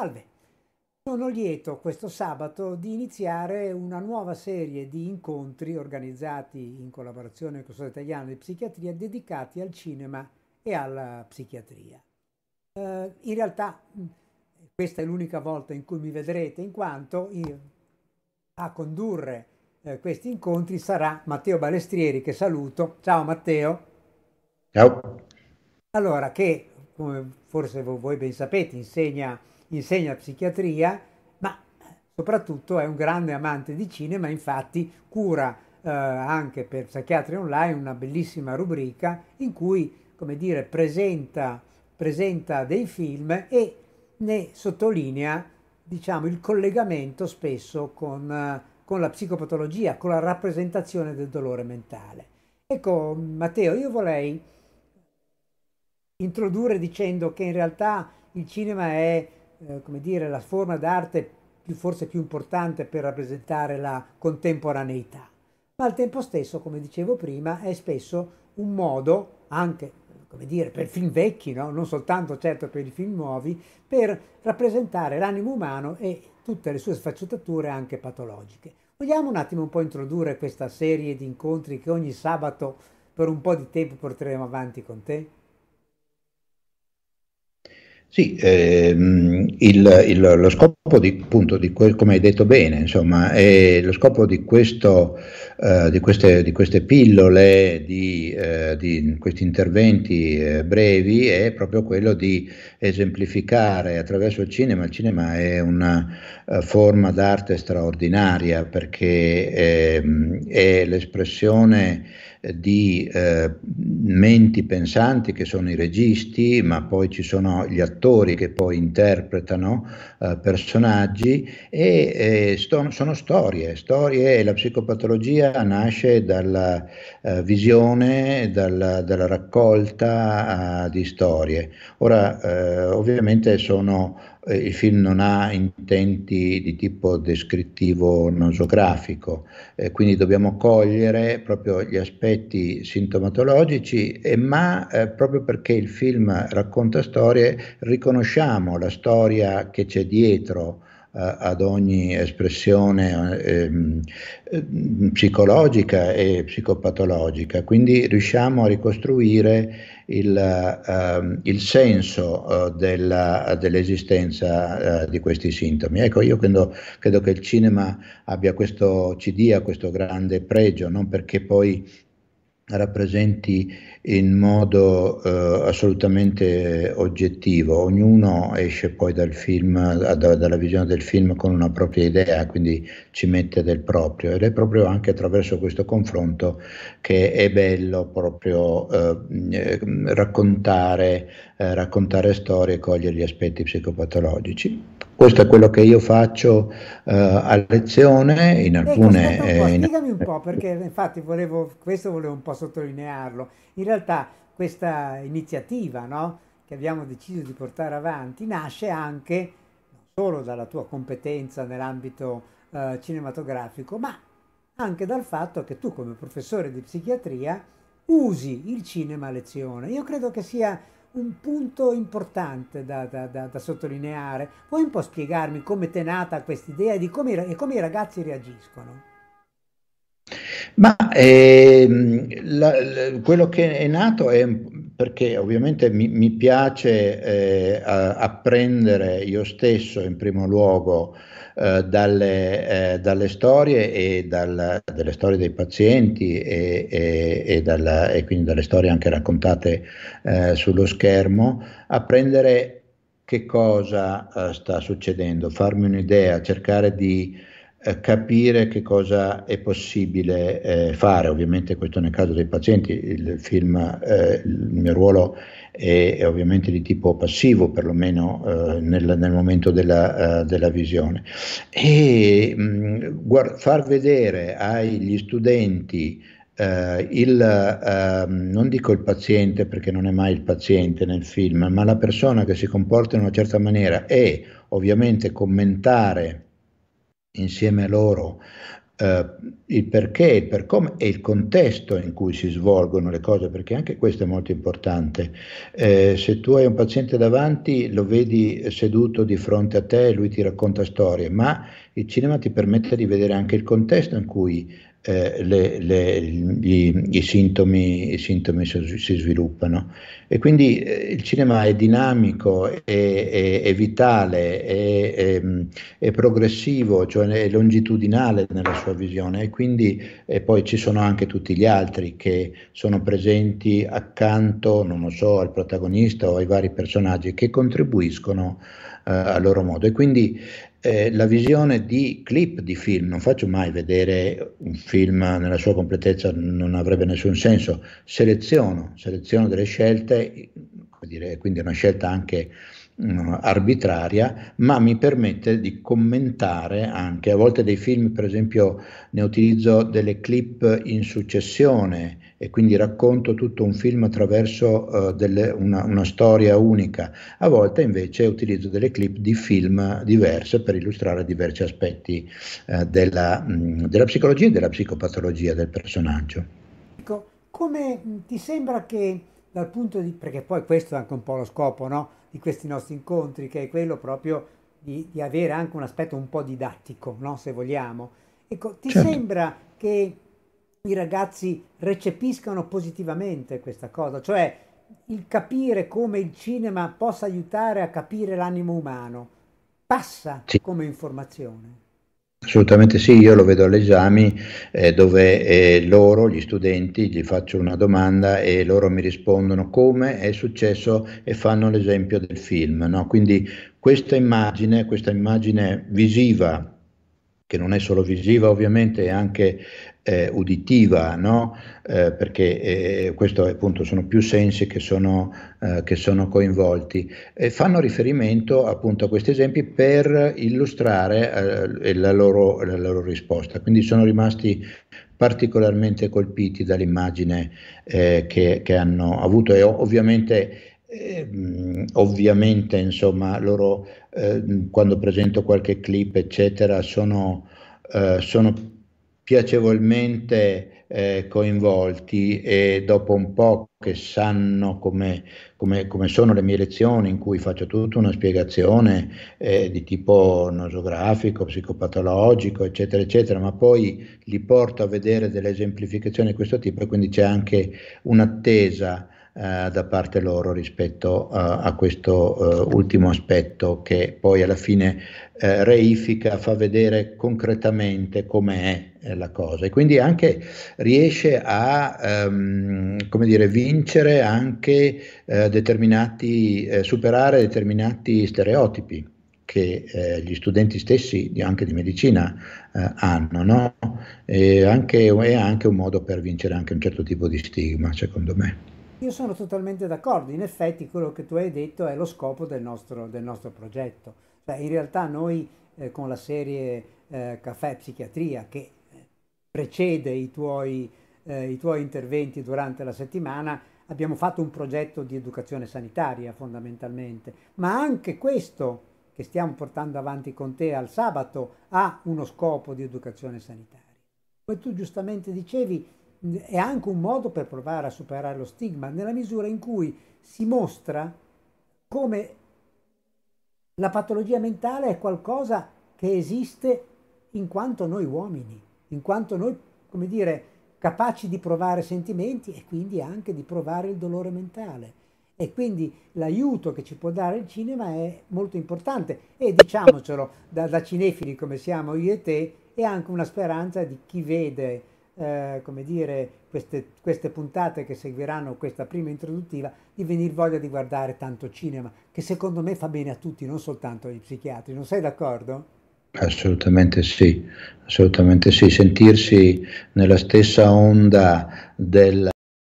Salve, sono lieto questo sabato di iniziare una nuova serie di incontri organizzati in collaborazione con il Società Italiana di Psichiatria dedicati al cinema e alla psichiatria. Eh, in realtà questa è l'unica volta in cui mi vedrete in quanto a condurre eh, questi incontri sarà Matteo Balestrieri che saluto. Ciao Matteo. Ciao. Allora che come forse voi ben sapete insegna insegna psichiatria, ma soprattutto è un grande amante di cinema, infatti cura eh, anche per Psichiatria Online una bellissima rubrica in cui, come dire, presenta, presenta dei film e ne sottolinea diciamo, il collegamento spesso con, eh, con la psicopatologia, con la rappresentazione del dolore mentale. Ecco, Matteo, io vorrei introdurre dicendo che in realtà il cinema è eh, come dire, la forma d'arte più, forse più importante per rappresentare la contemporaneità, ma al tempo stesso, come dicevo prima, è spesso un modo, anche come dire, per film vecchi, no? non soltanto certo per i film nuovi, per rappresentare l'animo umano e tutte le sue sfaccettature anche patologiche. Vogliamo un attimo un po' introdurre questa serie di incontri che ogni sabato per un po' di tempo porteremo avanti con te? Sì, ehm, il, il, lo scopo di, appunto, di que- come hai detto bene, insomma, lo scopo di, questo, eh, di, queste, di, queste, pillole, di, eh, questi interventi eh, brevi è proprio quello di esemplificare attraverso il cinema, il cinema è una eh, forma d'arte straordinaria perché è, ehm, è l'espressione di eh, menti pensanti che sono i registi, ma poi ci sono gli attori attori che poi interpretano eh, personaggi e, e eh, sto, sono storie, storie e la psicopatologia nasce dalla eh, visione, dalla, dalla raccolta eh, di storie. Ora eh, ovviamente sono eh, il film non ha intenti di tipo descrittivo nosografico, eh, quindi dobbiamo cogliere proprio gli aspetti sintomatologici, eh, ma proprio perché il film racconta storie riconosciamo la storia che c'è dietro eh, ad ogni espressione ehm, ehm, psicologica e psicopatologica, quindi riusciamo a ricostruire il, ehm, il senso eh, della, dell'esistenza eh, di questi sintomi. Ecco, io credo, credo, che il cinema abbia questo, ci dia questo grande pregio, non perché poi rappresenti in modo eh, assolutamente oggettivo. Ognuno esce poi dal film, da, dalla visione del film con una propria idea, quindi ci mette del proprio ed è proprio anche attraverso questo confronto che è bello proprio eh, raccontare, eh, raccontare storie e cogliere gli aspetti psicopatologici. Questo è quello che io faccio eh, a lezione in ecco, alcune... Ecco, un eh, Spiegami un po', eh, perché infatti volevo, questo volevo un po' sottolinearlo. In realtà questa iniziativa no, che abbiamo deciso di portare avanti nasce anche non solo dalla tua competenza nell'ambito eh, cinematografico, ma anche dal fatto che tu come professore di psichiatria usi il cinema a lezione. Io credo che sia un punto importante da, da, da, da sottolineare. Puoi un po' spiegarmi come è nata questa idea e come, come i ragazzi reagiscono? Ma eh, la, la, quello che è nato è, perché ovviamente mi, mi piace eh, apprendere io stesso in primo luogo eh, dalle, eh, dalle, storie e dal, dalle storie dei pazienti e, e, e, dalla, e, quindi dalle storie anche raccontate eh, sullo schermo, apprendere che cosa eh, sta succedendo, farmi un'idea, cercare di eh, capire che cosa è possibile eh, fare, ovviamente questo nel caso dei pazienti, il film, eh, il mio ruolo è, è, ovviamente di tipo passivo, perlomeno eh, nel, nel, momento della, eh, della visione. E mh, guard- far vedere agli studenti Uh, il, uh, non dico il paziente perché non è mai il paziente nel film, ma la persona che si comporta in una certa maniera e ovviamente commentare insieme a loro eh, il perché, il per come e il contesto in cui si svolgono le cose, perché anche questo è molto importante. Eh, se tu hai un paziente davanti, lo vedi seduto di fronte a te e lui ti racconta storie, ma il cinema ti permette di vedere anche il contesto in cui eh, le, le, gli, i, sintomi, i sintomi si, sviluppano. E quindi eh, il cinema è dinamico, è, è, è vitale, è, è, progressivo, cioè è longitudinale nella sua visione e quindi e eh, poi ci sono anche tutti gli altri che sono presenti accanto, non lo so, al protagonista o ai vari personaggi che contribuiscono eh, a loro modo. E quindi eh, la visione di clip di film, non faccio mai vedere un film nella sua completezza, non avrebbe nessun senso, seleziono, seleziono delle scelte, dire, quindi è una scelta anche mh, mm, arbitraria, ma mi permette di commentare anche a volte dei film, per esempio ne utilizzo delle clip in successione, e quindi racconto tutto un film attraverso uh, delle, una, una, storia unica. A volte invece utilizzo delle clip di film diverse per illustrare diversi aspetti uh, della, mh, mm, della, psicologia e della psicopatologia del personaggio. Ecco, come ti sembra che dal punto di... perché poi questo è anche un po' lo scopo no? di questi nostri incontri, che è quello proprio di, di avere anche un aspetto un po' didattico, no? se vogliamo. Ecco, ti certo. sembra che i ragazzi recepiscano positivamente questa cosa, cioè il capire come il cinema possa aiutare a capire l'animo umano passa sì. come informazione. Assolutamente sì, io lo vedo agli esami eh, dove eh, loro, gli studenti, gli faccio una domanda e loro mi rispondono come è successo e fanno l'esempio del film. No? Quindi questa immagine, questa immagine visiva che non è solo visiva ovviamente, è anche eh, uditiva, no? eh, perché eh, questo appunto sono più sensi che sono, eh, che sono coinvolti. E fanno riferimento appunto a questi esempi per illustrare eh, la loro, la, loro, risposta, quindi sono rimasti particolarmente colpiti dall'immagine eh, che, che hanno avuto e ovviamente eh, ovviamente insomma loro eh, quando presento qualche clip, eccetera, sono, eh, sono piacevolmente eh, coinvolti e dopo un po' che sanno come, come, come, sono le mie lezioni in cui faccio tutta una spiegazione eh, di tipo nosografico, psicopatologico, eccetera, eccetera, ma poi li porto a vedere delle esemplificazioni di questo tipo e quindi c'è anche un'attesa eh, da parte loro rispetto a, eh, a questo eh, ultimo aspetto che poi alla fine eh, reifica, fa vedere concretamente com'è eh, la cosa e quindi anche riesce a ehm, come dire, vincere anche eh, determinati, superare determinati stereotipi che eh, gli studenti stessi anche di medicina eh, hanno, no? E anche, è anche un modo per vincere anche un certo tipo di stigma, secondo me. Io sono totalmente d'accordo, in effetti quello che tu hai detto è lo scopo del nostro, del nostro progetto. Beh, cioè, in realtà noi eh, con la serie eh, Caffè Psichiatria che eh, precede i tuoi, eh, i tuoi interventi durante la settimana abbiamo fatto un progetto di educazione sanitaria fondamentalmente, ma anche questo che stiamo portando avanti con te al sabato ha uno scopo di educazione sanitaria. Come tu giustamente dicevi, è anche un modo per provare a superare lo stigma, nella misura in cui si mostra come la patologia mentale è qualcosa che esiste in quanto noi uomini, in quanto noi, come dire, capaci di provare sentimenti e quindi anche di provare il dolore mentale. E quindi l'aiuto che ci può dare il cinema è molto importante e diciamocelo, da, da cinefili come siamo io e te, è anche una speranza di chi vede eh, come dire, queste, queste, puntate che seguiranno questa prima introduttiva, di venire voglia di guardare tanto cinema, che secondo me fa bene a tutti, non soltanto agli psichiatri. Non sei d'accordo? Assolutamente sì, assolutamente sì. Sentirsi nella stessa onda della